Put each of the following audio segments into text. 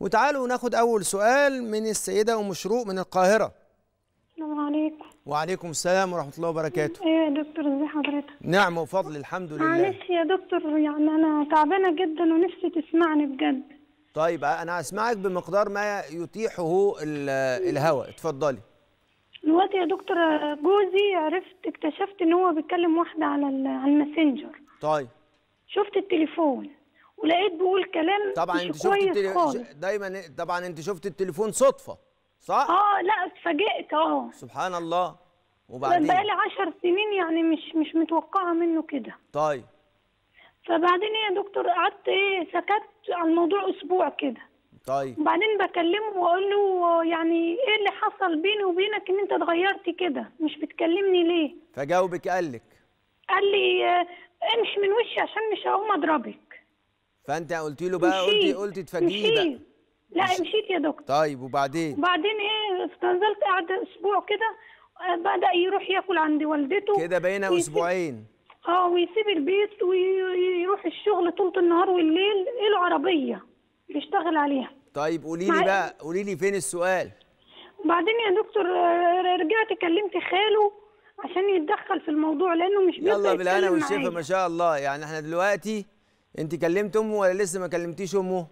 وتعالوا ناخد أول سؤال من السيدة أم شروق من القاهرة السلام عليكم وعليكم السلام ورحمة الله وبركاته إيه يا دكتور إزي حضرتك نعم وفضل الحمد لله معلش يا دكتور يعني أنا تعبانة جدا ونفسي تسمعني بجد طيب أنا هسمعك بمقدار ما يتيحه الهواء اتفضلي دلوقتي يا دكتور جوزي عرفت اكتشفت ان هو بيتكلم واحده على على الماسنجر طيب شفت التليفون ولقيت بيقول كلام طبعا انت شفت التل... دايما إيه، طبعا انت شفت التليفون صدفه صح اه لا اتفاجئت اه سبحان الله وبعدين بقالي 10 سنين يعني مش مش متوقعه منه كده طيب فبعدين إيه يا دكتور قعدت ايه سكت على الموضوع اسبوع كده طيب وبعدين بكلمه واقول له يعني ايه اللي حصل بيني وبينك ان انت اتغيرت كده مش بتكلمني ليه فجاوبك قال لك قال لي آه، امشي من وشي عشان مش هقوم اضربك فانت قلت له بقى قلتي قلتي تفاجئيه بقى لا مش... مشيت يا دكتور طيب وبعدين وبعدين ايه استنزلت قعد اسبوع كده بدا يروح ياكل عند والدته كده بقينا ويسيب... اسبوعين اه ويسيب البيت ويروح الشغل طول النهار والليل ايه العربيه بيشتغل عليها طيب قولي لي بقى قولي لي فين السؤال وبعدين يا دكتور رجعت كلمت خاله عشان يتدخل في الموضوع لانه مش بيقدر يلا بالهنا والشفا ما شاء الله يعني احنا دلوقتي انت كلمت امه ولا لسه ما كلمتيش امه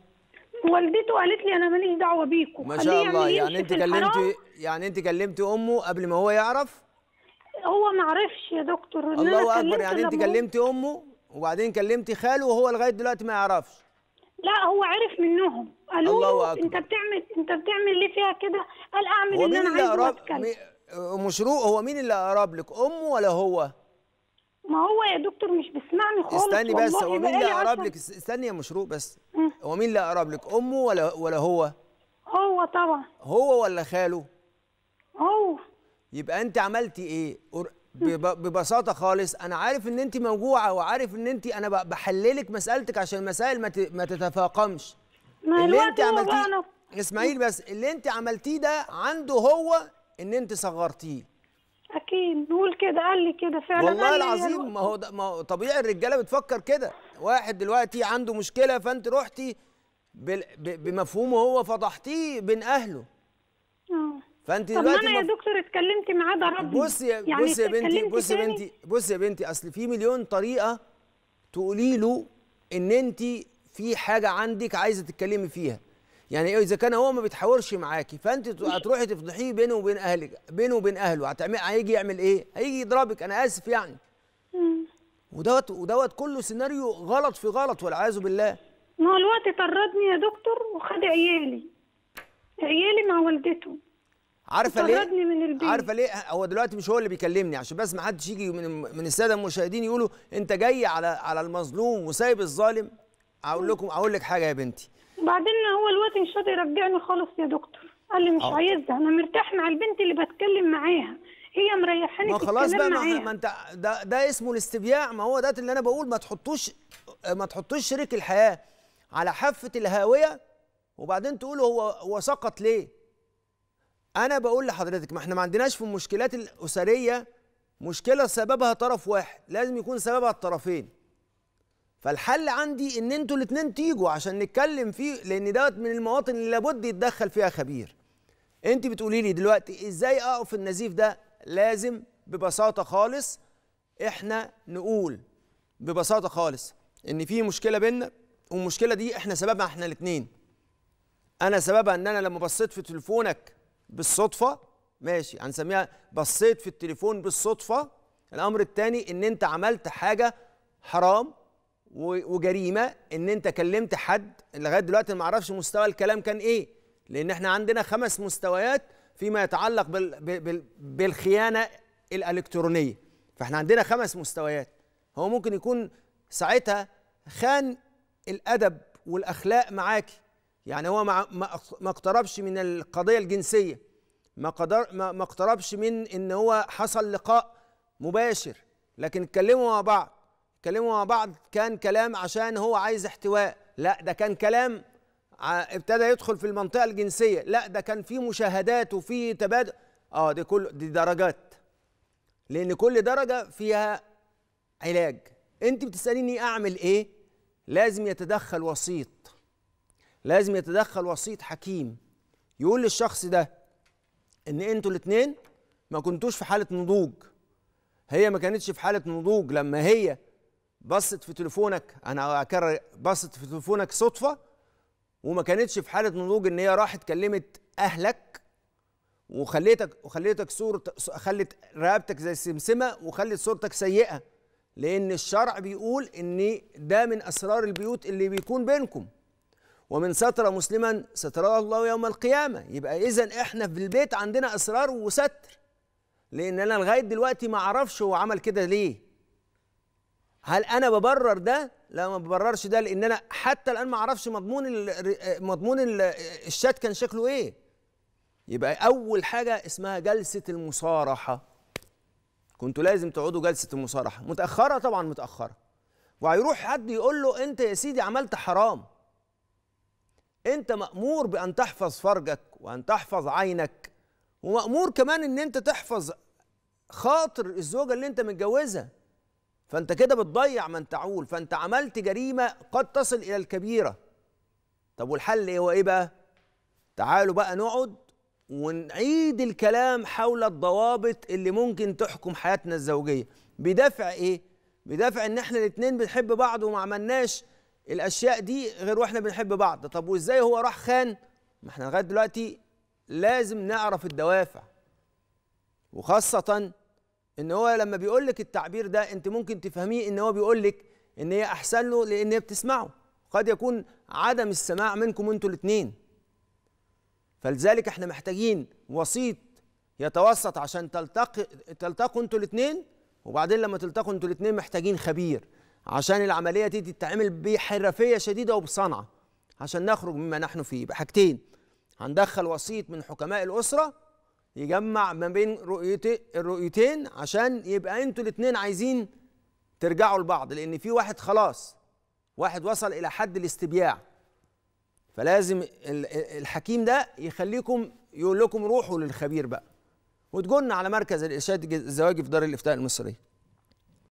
والدته قالت لي انا ماليش دعوه بيكوا ما شاء الله يعني انت كلمتي يعني انت كلمتي امه قبل ما هو يعرف هو ما عرفش يا دكتور الله اكبر يعني انت كلمتي امه وبعدين كلمتي خاله وهو لغايه دلوقتي ما يعرفش لا هو عرف منهم قالوا له انت بتعمل انت بتعمل ليه فيها كده قال اعمل اللي انا عايزه واتكلم مشروق هو مين اللي اقرب لك امه ولا هو ما هو يا دكتور مش بيسمعني خالص استني بس هو مين اللي اقرب لك استني يا مشروق بس هو مين اللي اقرب لك امه ولا ولا هو هو طبعا هو ولا خاله هو يبقى انت عملتي ايه ببساطه خالص انا عارف ان انت موجوعه وعارف ان انت انا بحللك مسالتك عشان المسائل ما ما تتفاقمش ما اللي انت عملتيه اسماعيل بس اللي انت عملتيه ده عنده هو ان انت صغرتيه اكيد نقول كده قال لي كده فعلا والله العظيم ما هو ده ما هو طبيعي الرجاله بتفكر كده واحد دلوقتي عنده مشكله فانت رحتي بمفهومه هو فضحتيه بين اهله اه فانت طب دلوقتي انا يا دكتور اتكلمت معاه ده ربنا بصي يعني بصي يا بنتي بصي يا بنتي بصي يا بنتي اصل في مليون طريقه تقولي له ان انت في حاجه عندك عايزه تتكلمي فيها يعني إيه، اذا كان هو ما بيتحاورش معاكي فانت هتروحي تفضحيه بينه وبين اهلك بينه وبين اهله هتعمل هيجي يعمل ايه هيجي يضربك انا اسف يعني ودوت ودوت كله سيناريو غلط في غلط والعياذ بالله ما هو الوقت طردني يا دكتور وخد عيالي عيالي مع والدته عارفه ليه طردني من البيت. عارفه ليه هو دلوقتي مش هو اللي بيكلمني عشان بس ما حدش يجي من من الساده المشاهدين يقولوا انت جاي على على المظلوم وسايب الظالم اقول لكم اقول لك حاجه يا بنتي بعدين هو الوقت مش راضي يرجعني خالص يا دكتور قال لي مش آه. عايزها انا مرتاح مع البنت اللي بتكلم معاها هي مريحاني ما خلاص بقى معاها. ما انت ده ده اسمه الاستبياع ما هو ده اللي انا بقول ما تحطوش ما تحطوش شريك الحياه على حافه الهاويه وبعدين تقولوا هو هو سقط ليه انا بقول لحضرتك ما احنا ما عندناش في المشكلات الاسريه مشكله سببها طرف واحد لازم يكون سببها الطرفين فالحل عندي ان انتوا الاثنين تيجوا عشان نتكلم فيه لان دوت من المواطن اللي لابد يتدخل فيها خبير انت بتقولي لي دلوقتي ازاي اقف النزيف ده لازم ببساطه خالص احنا نقول ببساطه خالص ان في مشكله بينا والمشكله دي احنا سببها احنا الاثنين انا سببها ان انا لما بصيت في تليفونك بالصدفه ماشي هنسميها بصيت في التليفون بالصدفه الامر الثاني ان انت عملت حاجه حرام وجريمه ان انت كلمت حد لغايه دلوقتي ما اعرفش مستوى الكلام كان ايه لان احنا عندنا خمس مستويات فيما يتعلق بال بال بالخيانه الالكترونيه فاحنا عندنا خمس مستويات هو ممكن يكون ساعتها خان الادب والاخلاق معاكي يعني هو ما ما اقتربش من القضيه الجنسيه ما قدر ما اقتربش من ان هو حصل لقاء مباشر لكن اتكلموا مع بعض اتكلموا مع بعض كان كلام عشان هو عايز احتواء لا ده كان كلام ابتدى يدخل في المنطقه الجنسيه لا ده كان في مشاهدات وفي تبادل اه دي كل دي درجات لان كل درجه فيها علاج انت بتساليني اعمل ايه لازم يتدخل وسيط لازم يتدخل وسيط حكيم يقول للشخص ده ان انتوا الاثنين ما كنتوش في حاله نضوج هي ما كانتش في حاله نضوج لما هي بصت في تليفونك انا هكرر بصت في تليفونك صدفه وما كانتش في حاله نضوج ان هي راحت كلمت اهلك وخليتك وخليتك صورة خلت رقبتك زي السمسمه وخلت صورتك سيئه لان الشرع بيقول ان ده من اسرار البيوت اللي بيكون بينكم ومن ستر مسلما ستره الله يوم القيامه يبقى اذا احنا في البيت عندنا اسرار وستر لان انا لغايه دلوقتي ما اعرفش هو عمل كده ليه هل انا ببرر ده لا ما ببررش ده لان انا حتى الان ما اعرفش مضمون مضمون الشات كان شكله ايه يبقى اول حاجه اسمها جلسه المصارحه كنتوا لازم تقعدوا جلسه المصارحه متاخره طبعا متاخره وهيروح حد يقول له انت يا سيدي عملت حرام انت مامور بان تحفظ فرجك وان تحفظ عينك ومامور كمان ان انت تحفظ خاطر الزوجه اللي انت متجوزها فانت كده بتضيع من تعول فانت عملت جريمه قد تصل الى الكبيره طب والحل ايه هو ايه بقى تعالوا بقى نقعد ونعيد الكلام حول الضوابط اللي ممكن تحكم حياتنا الزوجيه بدافع ايه بدافع ان احنا الاثنين بنحب بعض وما عملناش الاشياء دي غير واحنا بنحب بعض طب وازاي هو راح خان ما احنا لغايه دلوقتي لازم نعرف الدوافع وخاصه ان هو لما بيقول لك التعبير ده انت ممكن تفهميه ان هو بيقول لك ان هي احسن له لان هي بتسمعه قد يكون عدم السماع منكم انتوا الاثنين فلذلك احنا محتاجين وسيط يتوسط عشان تلتقي تلتقوا انتوا الاثنين وبعدين لما تلتقوا انتوا الاثنين محتاجين خبير عشان العمليه دي تتعمل بحرفيه شديده وبصنعه عشان نخرج مما نحن فيه بحاجتين هندخل وسيط من حكماء الاسره يجمع ما بين رؤيتين الرؤيتين عشان يبقى انتوا الاثنين عايزين ترجعوا لبعض لان في واحد خلاص واحد وصل الى حد الاستبياع فلازم الحكيم ده يخليكم يقول لكم روحوا للخبير بقى وتجن على مركز الارشاد الزواجي في دار الافتاء المصريه